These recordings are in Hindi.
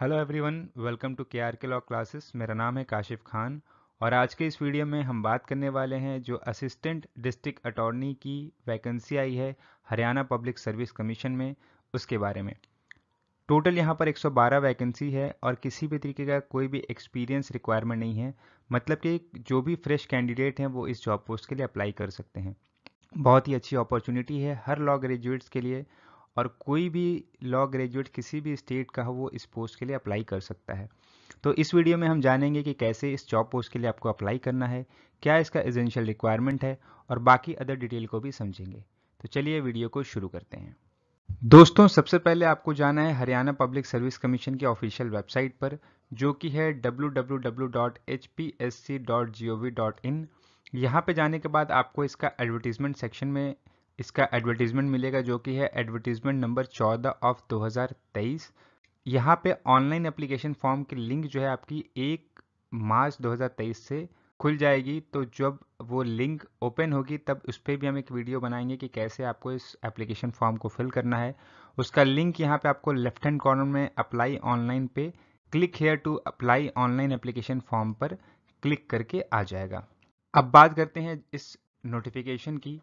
hello everyone welcome to K R K law classes मेरा नाम है काशिफ खान और आज के इस वीडियो में हम बात करने वाले हैं जो असिस्टेंट डिस्ट्रिक्ट अटॉर्नी की वैकेंसी आई है हरियाणा पब्लिक सर्विस कमीशन में उसके बारे में टोटल यहाँ पर 112 वैकेंसी है और किसी भी तरीके का कोई भी एक्सपीरियंस रिक्वायरमेंट नहीं है मतलब कि जो भी फ्रेश कैंडिडेट हैं वो इस जॉब पोस्ट के लिए अप्लाई कर सकते हैं बहुत ही अच्छी अपॉर्चुनिटी है हर लॉ ग्रेजुएट्स के लिए और कोई भी लॉ ग्रेजुएट किसी भी स्टेट का हो वो इस पोस्ट के लिए अप्लाई कर सकता है तो इस वीडियो में हम जानेंगे कि कैसे इस जॉब पोस्ट के लिए आपको अप्लाई करना है क्या इसका एजेंशियल रिक्वायरमेंट है और बाकी अदर डिटेल को भी समझेंगे तो चलिए वीडियो को शुरू करते हैं दोस्तों सबसे पहले आपको जाना है हरियाणा पब्लिक सर्विस कमीशन की ऑफिशियल वेबसाइट पर जो कि है www.hpsc.gov.in यहाँ पे जाने के बाद आपको इसका एडवर्टीजमेंट सेक्शन में इसका एडवर्टीज़मेंट मिलेगा जो कि है एडवर्टीज़मेंट नंबर चौदह ऑफ 2023 यहाँ पे ऑनलाइन एप्लीकेशन फॉर्म की लिंक जो है आपकी एक मार्च 2023 से खुल जाएगी तो जब वो लिंक ओपन होगी तब उस पर भी हम एक वीडियो बनाएंगे कि कैसे आपको इस एप्लीकेशन फॉर्म को फिल करना है उसका लिंक यहाँ पे आपको लेफ्ट हैंड कॉर्नर में अप्लाई ऑनलाइन पे click here to apply online application form पर क्लिक करके आ जाएगा अब बात करते हैं इस नोटिफिकेशन की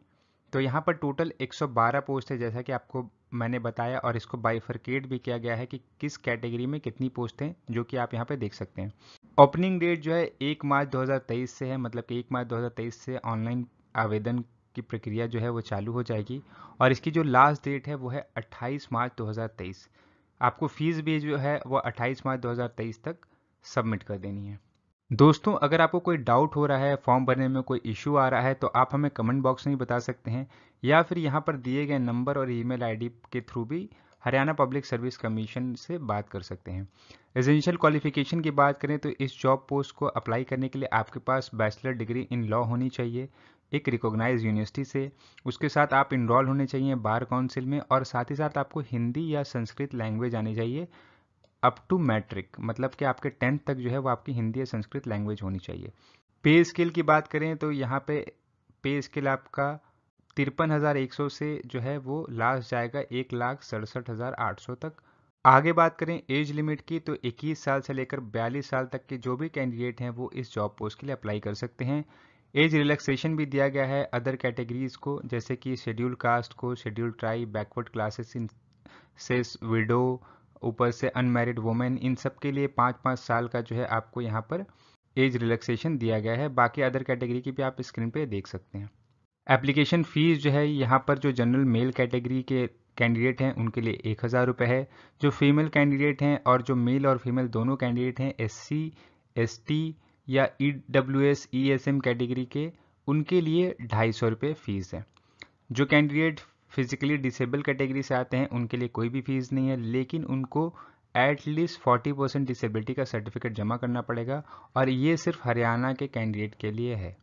तो यहाँ पर टोटल 112 पोस्ट है जैसा कि आपको मैंने बताया और इसको बाइफरकेट भी किया गया है कि किस कैटेगरी में कितनी पोस्ट हैं जो कि आप यहाँ पे देख सकते हैं ओपनिंग डेट जो है एक मार्च 2023 से है मतलब कि एक मार्च 2023 से ऑनलाइन आवेदन की प्रक्रिया जो है वो चालू हो जाएगी और इसकी जो लास्ट डेट है वो है अट्ठाईस मार्च दो आपको फ़ीस भी जो है वो अट्ठाईस मार्च दो तक सबमिट कर देनी है दोस्तों अगर आपको कोई डाउट हो रहा है फॉर्म भरने में कोई इश्यू आ रहा है तो आप हमें कमेंट बॉक्स में ही बता सकते हैं या फिर यहाँ पर दिए गए नंबर और ईमेल आईडी के थ्रू भी हरियाणा पब्लिक सर्विस कमीशन से बात कर सकते हैं रेजिडेंशियल क्वालिफिकेशन की बात करें तो इस जॉब पोस्ट को अप्लाई करने के लिए आपके पास बैचलर डिग्री इन लॉ होनी चाहिए एक रिकॉग्नाइज यूनिवर्सिटी से उसके साथ आप इनरोल होने चाहिए बार काउंसिल में और साथ ही साथ आपको हिंदी या संस्कृत लैंग्वेज आनी चाहिए अप टू मैट्रिक मतलब कि आपके टेंथ तक जो है वो आपकी हिंदी या संस्कृत लैंग्वेज होनी चाहिए पे स्केल की बात करें तो यहाँ पे पे स्केल आपका तिरपन हज़ार एक सौ से जो है वो लास्ट जाएगा एक लाख सड़सठ हज़ार आठ सौ तक आगे बात करें एज लिमिट की तो 21 साल से लेकर 42 साल तक के जो भी कैंडिडेट हैं वो इस जॉब पोस्ट के लिए अप्लाई कर सकते हैं एज रिलैक्सेशन भी दिया गया है अदर कैटेगरीज को जैसे कि शेड्यूल कास्ट को शेड्यूल ट्राई बैकवर्ड क्लासेस इन सेस विडो ऊपर से अनमेरिड वुमेन इन सब के लिए पाँच पाँच साल का जो है आपको यहाँ पर एज रिलैक्सेशन दिया गया है बाकी अदर कैटेगरी की भी आप स्क्रीन पे देख सकते हैं एप्लीकेशन फ़ीस जो है यहाँ पर जो जनरल मेल कैटेगरी के कैंडिडेट हैं उनके लिए एक हज़ार रुपये है जो फीमेल कैंडिडेट हैं और जो मेल और फीमेल दोनों कैंडिडेट हैं एस सी एस टी या E W S E S M category के उनके लिए ढाई सौ रुपये फ़ीस है जो कैंडिडेट फिज़िकली डिसेबल कैटेगरी से आते हैं उनके लिए कोई भी फीस नहीं है लेकिन उनको एटलीस्ट फोर्टी परसेंट डिसेबिलिटी का सर्टिफिकेट जमा करना पड़ेगा और ये सिर्फ हरियाणा के कैंडिडेट के लिए है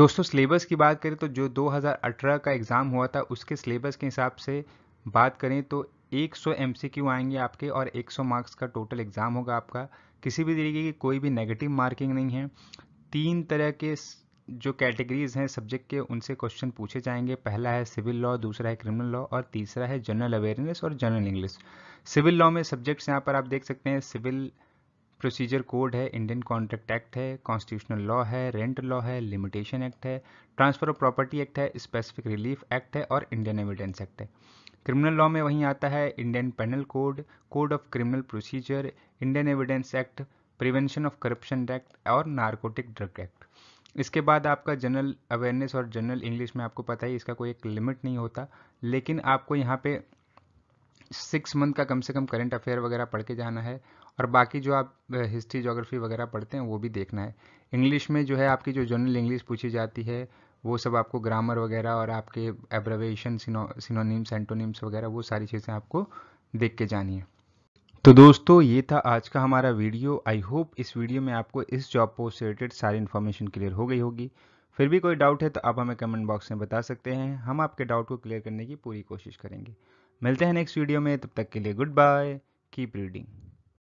दोस्तों सिलेबस की बात करें तो जो 2018 का एग्ज़ाम हुआ था उसके सिलेबस के हिसाब से बात करें तो 100 सौ आएंगे आपके और 100 मार्क्स का टोटल एग्ज़ाम होगा आपका किसी भी तरीके की कोई भी नेगेटिव मार्किंग नहीं है तीन तरह के जो कैटेगरीज हैं सब्जेक्ट के उनसे क्वेश्चन पूछे जाएंगे पहला है सिविल लॉ दूसरा है क्रिमिनल लॉ और तीसरा है जनरल अवेयरनेस और जनरल इंग्लिश सिविल लॉ में सब्जेक्ट्स यहाँ पर आप देख सकते हैं सिविल प्रोसीजर कोड है इंडियन कॉन्ट्रैक्ट एक्ट है कॉन्स्टिट्यूशनल लॉ है रेंट लॉ है लिमिटेशन एक्ट है ट्रांसफर ऑफ प्रॉपर्टी एक्ट है स्पेसिफिक रिलीफ एक्ट है और इंडियन एविडेंस एक्ट है क्रिमिनल लॉ में वहीं आता है Indian penal code code of criminal procedure Indian evidence act prevention of corruption act और नारकोटिक ड्रग एक्ट इसके बाद आपका जनरल अवेयरनेस और जनरल इंग्लिश में आपको पता ही इसका कोई एक लिमिट नहीं होता लेकिन आपको यहाँ पे सिक्स मंथ का कम से कम करंट अफेयर वगैरह पढ़ के जाना है और बाकी जो आप हिस्ट्री जोग्राफी वगैरह पढ़ते हैं वो भी देखना है इंग्लिश में जो है आपकी जो जनरल इंग्लिश पूछी जाती है वो सब आपको ग्रामर वगैरह और आपके एब्रवेशन सिनोनिम्स एंटोनिम्स वगैरह वो सारी चीज़ें आपको देख के जानी है तो दोस्तों ये था आज का हमारा वीडियो आई होप इस वीडियो में आपको इस जॉब पोस्ट से रिलेटेड सारी इन्फॉर्मेशन क्लियर हो गई होगी फिर भी कोई डाउट है तो आप हमें कमेंट बॉक्स में बता सकते हैं हम आपके डाउट को क्लियर करने की पूरी कोशिश करेंगे मिलते हैं नेक्स्ट वीडियो में तब तक के लिए गुड बाय कीप रीडिंग